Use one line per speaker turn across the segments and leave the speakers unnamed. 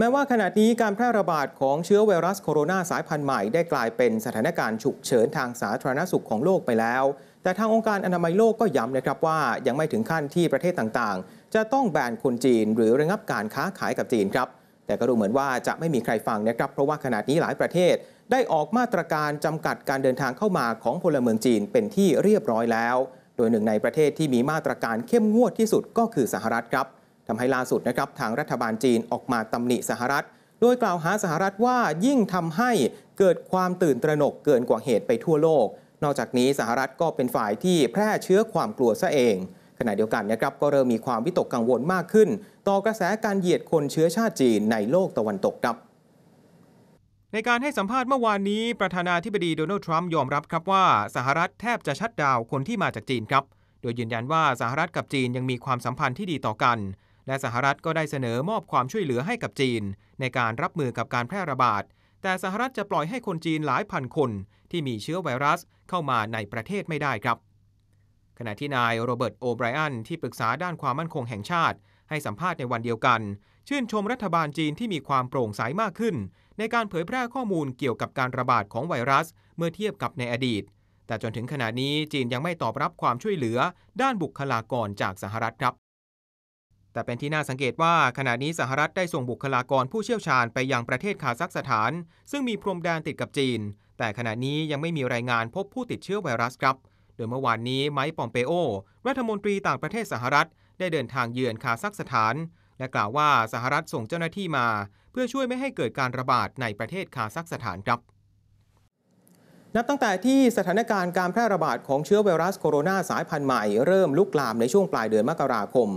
แม้ว่าขณะนี้การแพร่ระบาดของเชื้อไวรัสโคโรนาสายพันธุ์ใหม่ได้กลายเป็นสถานการณ์ฉุกเฉินทางสาธารณสุขของโลกไปแล้ว แต่ทางองค์การอนามัยโลกก็ย้ำนะครับว่า ยังไม่ถึงขั้นที่ประเทศต่างๆ จะต้องแบนคนจีนหรือระงับการค้าขายกับจีนครับ แต่ก็ดูเหมือนว่าจะไม่มีใครฟังนะครับ เพราะว่าขณะนี้หลายประเทศ ได้ออกมาตรการจำกัดการเดินทางเข้ามาของพลเมืองจีนเป็นที่เรียบร้อยแล้ว โดยหนึ่งในประเทศที่มีมาตรการเข้มงวดที่สุดก็คือสหรัฐครับทำให้ล่าสุดนะครับทางรัฐบาลจีนออกมาตำหนิสหรัฐ โดยกล่าวหาสหรัฐว่ายิ่งทำให้เกิดความตื่นตระหนกเกินกว่าเหตุไปทั่วโลก นอกจากนี้สหรัฐก็เป็นฝ่ายที่แพร่เชื้อความกลัวซะเอง ขณะเดียวกันนะครับก็เริ่ม มีความวิตกกังวลมากขึ้น ต่อกระแสการเหยียดคนเชื้อชาติจีนในโลกตะวันตกครับ ในการให้สัมภาษณ์เมื่อวานนี้ ประธานาธิบดีโดนัลด์ทรัมป์ยอมรับครับว่า สหรัฐแทบจะชัดดาวคนที่มาจากจีนครับโดยยืนยันว่าสหรัฐกับจีนยังมีความสัมพันธ์ที่ดีต่อกันและสหรัฐก็ได้เสนอมอบความช่วยเหลือให้กับจีน ในการรับมือกับการแพร่ระบาด แต่สหรัฐจะปล่อยให้คนจีนหลายพันคน ที่มีเชื้อไวรัสเข้ามาในประเทศไม่ได้ครับ ขณะที่นายโรเบิร์ตโอไบรอันที่ปรึกษาด้านความมั่นคงแห่งชาติ ให้สัมภาษณ์ในวันเดียวกัน ชื่นชมรัฐบาลจีนที่มีความโปร่งใสามากขึ้น ในการเผยแพร่ข้อมูลเกี่ยวกับการระบาดของไวรัส เมื่อเทียบกับในอดีต แต่จนถึงขณะนี้จีนยังไม่ตอบรับความช่วยเหลือ ด้านบุคลากรจากสหรัฐครับแต่เป็นที่น่าสังเกตว่าขณะนี้สหรัฐได้ส่งบุคลากรผู้เชี่ยวชาญไปยังประเทศคาซัคสถาน ซึ่งมีพรมแดนติดกับจีน แต่ขณะนี้ยังไม่มีรายงานพบผู้ติดเชื้อไวรัสครับ โดยเมื่อวานนี้ไมค์ปอมเปโอ รัฐมนตรีต่างประเทศสหรัฐได้เดินทางเยือนคาซัคสถาน และกล่าวว่าสหรัฐส่งเจ้าหน้าที่มา เพื่อช่วยไม่ให้เกิดการระบาดในประเทศคาซัคสถานครับ นับตั้งแต่ที่สถานการณ์การแพร่ระบาดของเชื้อไวรัสโคโรนาสายพันธุ์ใหม่เริ่มลุกลามในช่วงปลายเดือนมกราคม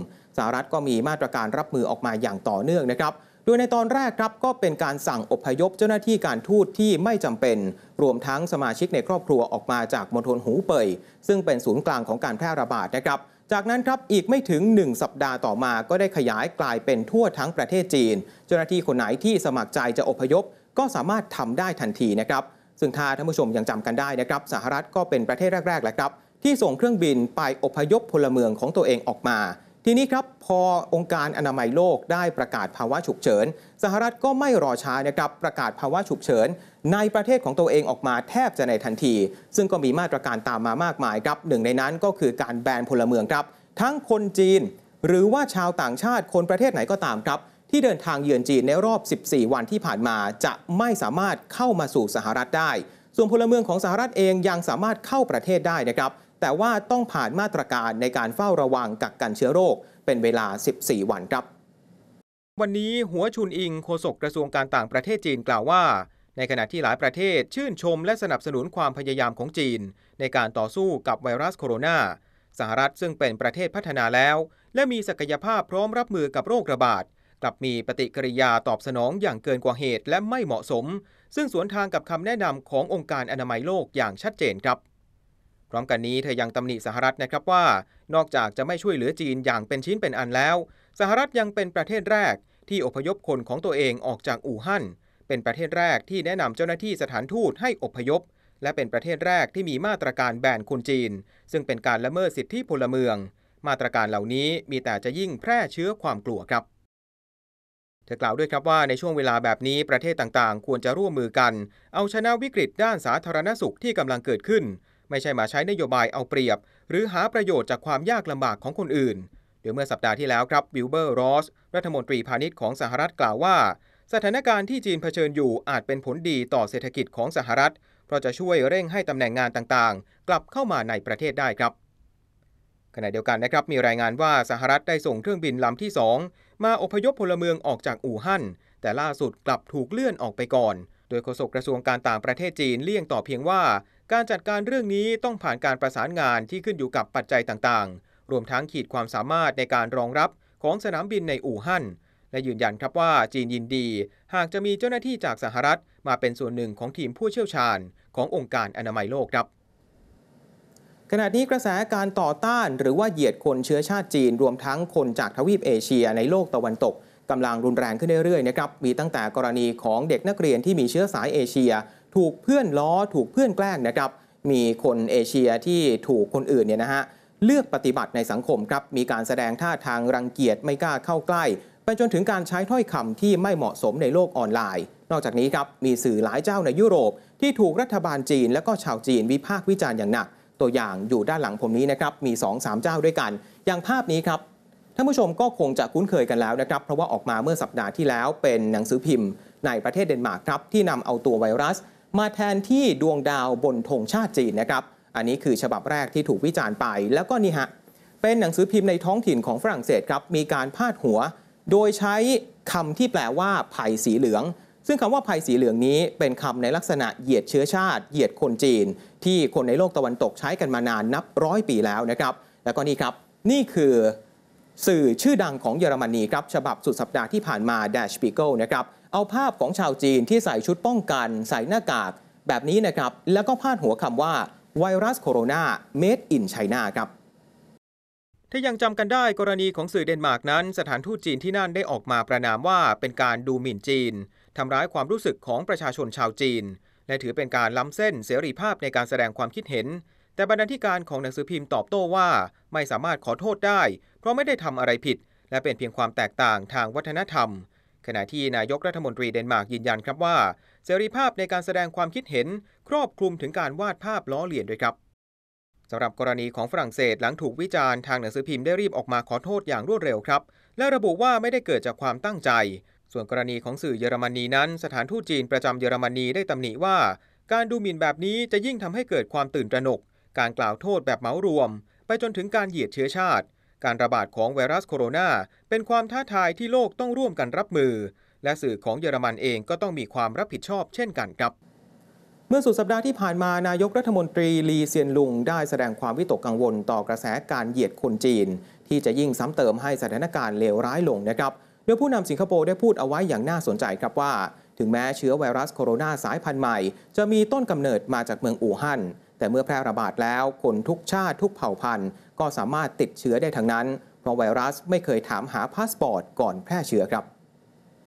หรัฐก็มีมาตรการรับมือออกมาอย่างต่อเนื่องนะครับ โดยในตอนแรกครับก็เป็นการสั่งอพยพเจ้าหน้าที่การทูตที่ไม่จำเป็น รวมทั้งสมาชิกในครอบครัวออกมาจากมณฑลหูเป่ย ซึ่งเป็นศูนย์กลางของการแพร่ระบาดนะครับ จากนั้นครับอีกไม่ถึง 1 สัปดาห์ต่อมา ก็ได้ขยายกลายเป็นทั่วทั้งประเทศจีน เจ้าหน้าที่คนไหนที่สมัครใจจะอพยพ ก็สามารถทำได้ทันทีนะครับซึ่งถ้าท่านผู้ชมยังจำกันได้นะครับ สหรัฐก็เป็นประเทศแรก ๆแหละครับที่ส่งเครื่องบินไปอพยพพลเมืองของตัวเองออกมาทีนี้ครับพอองค์การอนามัยโลกได้ประกาศภาวะฉุกเฉิน สหรัฐก็ไม่รอช้านะครับประกาศภาวะฉุกเฉิน ในประเทศของตัวเองออกมาแทบจะในทันที ซึ่งก็มีมาตรการตามมามากมายครับ หนึ่ง ในนั้นก็คือการแบนพลเมืองครับ ทั้งคนจีน หรือว่าชาวต่างชาติคนประเทศไหนก็ตามครับ ที่เดินทางเยือนจีนในรอบ 14 วันที่ผ่านมาจะไม่สามารถเข้ามาสู่สหรัฐได้ ส่วนพลเมืองของสหรัฐเองยังสามารถเข้าประเทศได้นะครับแต่ว่าต้องผ่านมาตรการในการเฝ้าระวังกักกันเชื้อโรคเป็นเวลา 14 วันครับ วันนี้หัวชุนอิง โฆษกกระทรวงการต่างประเทศจีนกล่าวว่า ในขณะที่หลายประเทศชื่นชมและสนับสนุนความพยายามของจีนในการต่อสู้กับไวรัสโคโรนา สหรัฐซึ่งเป็นประเทศพัฒนาแล้ว และมีศักยภาพพร้อมรับมือกับโรคระบาดกลับมีปฏิกิริยาตอบสนองอย่างเกินกว่าเหตุและไม่เหมาะสม ซึ่งสวนทางกับคำแนะนำขององค์การอนามัยโลกอย่างชัดเจนครับพร้อมกันนี้เธอยังตำหนิสหรัฐนะครับว่า นอกจากจะไม่ช่วยเหลือจีนอย่างเป็นชิ้นเป็นอันแล้ว สหรัฐยังเป็นประเทศแรก ที่อพยพคนของตัวเองออกจากอู่ฮั่น เป็นประเทศแรกที่แนะนำเจ้าหน้าที่สถานทูตให้อพยพ และเป็นประเทศแรกที่มีมาตรการแบนคนจีน ซึ่งเป็นการละเมิดสิทธิพลเมือง มาตรการเหล่านี้มีแต่จะยิ่งแพร่เชื้อความกลัวครับเธอกล่าวด้วยครับว่าในช่วงเวลาแบบนี้ประเทศต่างๆ ควรจะร่วมมือกันเอาชนะวิกฤตด้านสาธารณสุขที่กำลังเกิดขึ้นไม่ใช่มาใช้นโยบายเอาเปรียบ หรือหาประโยชน์จากความยากลำบากของคนอื่นโดยเมื่อสัปดาห์ที่แล้วครับบิลเบอร์รอสรัฐมนตรีพาณิชย์ของสหรัฐกล่าวว่า สถานการณ์ที่จีนเผชิญอยู่อาจเป็นผลดีต่อเศรษฐกิจของสหรัฐ เพราะจะช่วยเร่งให้ตำแหน่งงานต่างๆ กลับเข้ามาในประเทศได้ครับ ขณะเดียวกันนะครับมีรายงานว่าสหรัฐได้ส่งเครื่องบินลำที่ 2 มาอพยพพลเมืองออกจากอู่ฮั่นแต่ล่าสุดกลับถูกเลื่อนออกไปก่อน โดยโฆษกกระทรวงการต่างประเทศจีนเลี่ยงต่อเพียงว่าการจัดการเรื่องนี้ต้องผ่านการประสานงานที่ขึ้นอยู่กับปัจจัยต่างๆ รวมทั้งขีดความสามารถในการรองรับของสนามบินในอู่ฮั่น และยืนยันครับว่าจีนยินดีหากจะมีเจ้าหน้าที่จากสหรัฐ มาเป็นส่วนหนึ่งของทีมผู้เชี่ยวชาญ ขององค์การอนามัยโลกครับ ขณะนี้กระแสการต่อต้านหรือว่าเหยียดคนเชื้อชาติจีน รวมทั้งคนจากทวีปเอเชีย ในโลกตะวันตกกำลังรุนแรงขึ้นเรื่อยๆนะครับ มีตั้งแต่กรณีของเด็กนักเรียนที่มีเชื้อสายเอเชียถูกเพื่อนล้อถูกเพื่อนแกล้งนะครับ มีคนเอเชียที่ถูกคนอื่นเนี่ยนะฮะเลือกปฏิบัติในสังคมครับ มีการแสดงท่าทางรังเกียจไม่กล้าเข้าใกล้ไปจนถึงการใช้ถ้อยคำที่ไม่เหมาะสมในโลกออนไลน์ นอกจากนี้ครับ มีสื่อหลายเจ้าในยุโรป ที่ถูกรัฐบาลจีน และก็ชาวจีนวิพากษ์วิจารณ์อย่างหนัก ตัวอย่างอยู่ด้านหลังผมนี้นะครับมี2-3เจ้าด้วยกันอย่างภาพนี้ครับท่านผู้ชมก็คงจะคุ้นเคยกันแล้วนะครับเพราะว่าออกมาเมื่อสัปดาห์ที่แล้วเป็นหนังสือพิมพ์ ในประเทศเดนมาร์กครับที่นำเอาตัวไวรัสมาแทนที่ดวงดาวบนธงชาติจีนนะครับ อันนี้คือฉบับแรกที่ถูกวิจารณ์ไป แล้วก็นี่ฮะ เป็นหนังสือพิมพ์ในท้องถิ่นของฝรั่งเศสครับ มีการพาดหัว โดยใช้คำที่แปลว่าไผ่สีเหลือง ซึ่งคำว่าไผ่สีเหลืองนี้ เป็นคำในลักษณะเหยียดเชื้อชาติเหยียดคนจีน ที่คนในโลกตะวันตกใช้กันมานานนับร้อยปีแล้วนะครับ แล้วก็นี่ครับ นี่คือสื่อชื่อดังของเยอรมนีครับฉบับสุดสัปดาห์ที่ผ่านมา Dash p i g e นะครับเอาภาพของชาวจีนที่ใส่ชุดป้องกัน ใส่หน้ากากแบบนี้นะครับ แล้วก็พาดหัวคำว่าไวรัสโคโรนา made in China ครับถ้ายังจำกันได้กรณีของสื่อเดนมาร์กนั้นสถานทูตจีนที่นั่นได้ออกมาประนามว่าเป็นการดูหมิ่นจีนทำร้ายความรู้สึกของประชาชนชาวจีน และถือเป็นการล้ำเส้นเสรีภาพในการแสดงความคิดเห็นแต่บรรณาธิการของหนังสือพิมพ์ตอบโต้ว่าไม่สามารถขอโทษได้ เพราะไม่ได้ทำอะไรผิด และเป็นเพียงความแตกต่างทางวัฒนธรรม ขณะที่นายกรัฐมนตรีเดนมาร์กยืนยันครับว่า เสรีภาพในการแสดงความคิดเห็นครอบคลุมถึงการวาดภาพล้อเลียนด้วยครับ สำหรับกรณีของฝรั่งเศสหลังถูกวิจารณ์ทางหนังสือพิมพ์ได้รีบออกมาขอโทษอย่างรวดเร็วครับและระบุว่าไม่ได้เกิดจากความตั้งใจ ส่วนกรณีของสื่อเยอรมนีนั้น สถานทูตจีนประจำเยอรมนีได้ตำหนิว่า การดูหมิ่นแบบนี้จะยิ่งทำให้เกิดความตื่นตระหนกการกล่าวโทษแบบเหมารวม ไปจนถึงการเหยียดเชื้อชาติ การระบาดของไวรัสโคโรนาเป็นความท้าทายที่โลกต้องร่วมกันรับมือ และสื่อของเยอรมันเองก็ต้องมีความรับผิดชอบเช่นกันครับ เมื่อสุดสัปดาห์ที่ผ่านมานายกรัฐมนตรีลีเซียนลุง ได้แสดงความวิตกกังวลต่อกระแสการเหยียดคนจีน ที่จะยิ่งซ้ำเติมให้สถานการณ์เลวร้ายลงนะครับโดยผู้นำสิงคโปร์ได้พูดเอาไว้อย่างน่าสนใจครับว่า ถึงแม้เชื้อไวรัสโคโรนาสายพันธุ์ใหม่จะมีต้นกำเนิดมาจากเมืองอู่ฮั่นแต่เมื่อแพร่ระบาดแล้ว คนทุกชาติทุกเผ่าพันธุ์ ก็สามารถติดเชื้อได้ทั้งนั้นเพราะไวรัสไม่เคยถามหาพาสปอร์ตก่อนแพร่เชื้อครับ